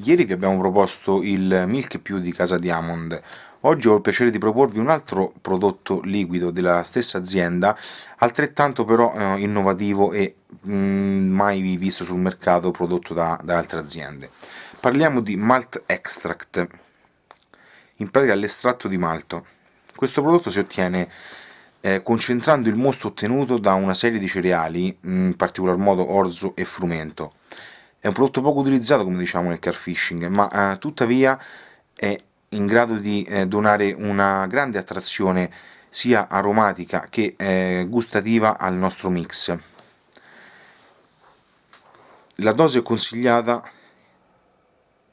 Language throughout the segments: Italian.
Ieri vi abbiamo proposto il Milk Più di Casa Diamond, oggi ho il piacere di proporvi un altro prodotto liquido della stessa azienda, altrettanto però eh, innovativo e mm, mai visto sul mercato prodotto da, da altre aziende. Parliamo di Malt Extract, in pratica l'estratto di malto. Questo prodotto si ottiene eh, concentrando il mosto ottenuto da una serie di cereali, in particolar modo orzo e frumento. È un prodotto poco utilizzato, come diciamo, nel car fishing ma eh, tuttavia è in grado di eh, donare una grande attrazione sia aromatica che eh, gustativa al nostro mix. La dose consigliata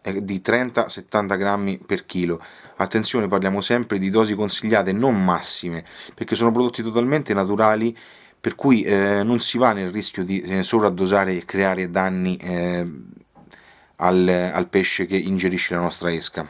è di 30-70 grammi per chilo. Attenzione, parliamo sempre di dosi consigliate, non massime, perché sono prodotti totalmente naturali per cui eh, non si va nel rischio di eh, sovraddosare e creare danni eh, al, al pesce che ingerisce la nostra esca.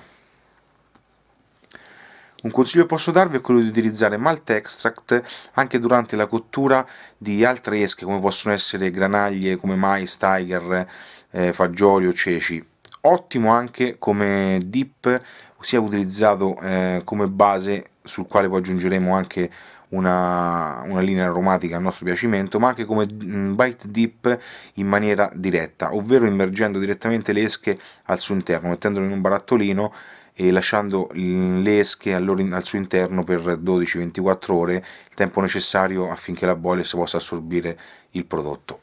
Un consiglio che posso darvi è quello di utilizzare malt extract anche durante la cottura di altre esche come possono essere granaglie come mais, tiger, eh, fagioli o ceci ottimo anche come dip sia utilizzato eh, come base sul quale poi aggiungeremo anche una, una, linea aromatica a nostro piacimento, ma anche come mm, bite dip in maniera diretta, ovvero immergendo direttamente le esche al suo interno, mettendolo in un barattolino e lasciando mm, le esche al suo interno per 12-24 ore, il tempo necessario affinché la bolle possa assorbire il prodotto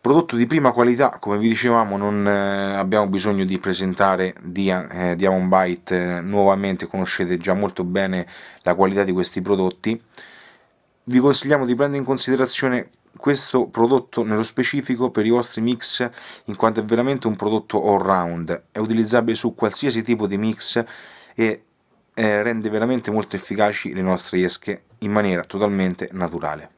prodotto di prima qualità, come vi dicevamo non eh, abbiamo bisogno di presentare Dia, eh, Diamond Byte eh, nuovamente, conoscete già molto bene la qualità di questi prodotti, vi consigliamo di prendere in considerazione questo prodotto nello specifico per i vostri mix in quanto è veramente un prodotto all round, è utilizzabile su qualsiasi tipo di mix e eh, rende veramente molto efficaci le nostre esche in maniera totalmente naturale.